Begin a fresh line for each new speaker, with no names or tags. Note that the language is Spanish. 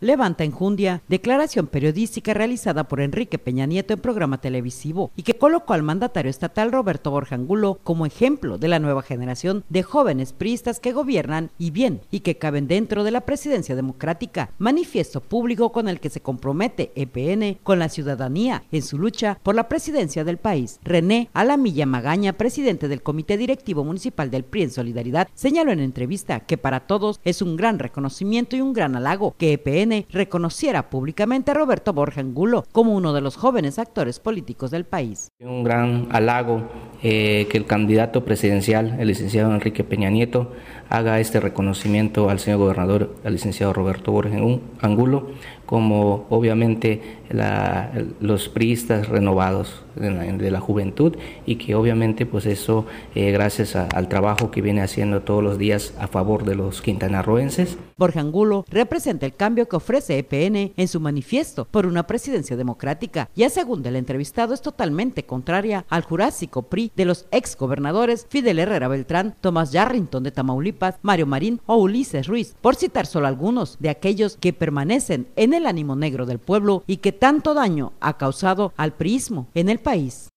levanta enjundia, declaración periodística realizada por Enrique Peña Nieto en programa televisivo y que colocó al mandatario estatal Roberto Borja Angulo como ejemplo de la nueva generación de jóvenes priistas que gobiernan y bien y que caben dentro de la presidencia democrática, manifiesto público con el que se compromete EPN con la ciudadanía en su lucha por la presidencia del país. René Alamilla Magaña, presidente del Comité Directivo Municipal del PRI en Solidaridad, señaló en entrevista que para todos es un gran reconocimiento y un gran halago que EPN reconociera públicamente a Roberto Borja Angulo como uno de los jóvenes actores políticos del
país. Un gran halago eh, que el candidato presidencial, el licenciado Enrique Peña Nieto, haga este reconocimiento al señor gobernador, al licenciado Roberto Borges Angulo, como obviamente la, los priistas renovados de la, juventud y que obviamente pues eso eh, gracias al trabajo que viene haciendo todos los días a favor de los quintanarroenses. Borges Angulo representa el cambio que
ofrece EPN en su manifiesto por una presidencia democrática ya según el entrevistado es totalmente contraria al jurásico PRI de los gobernadores Fidel Herrera Beltrán, Tomás Yarrington de Tamaulipas, Mario Marín o Ulises Ruiz, por citar solo algunos de aquellos que permanecen en el ánimo negro del pueblo y que tanto daño ha causado al priismo en el país.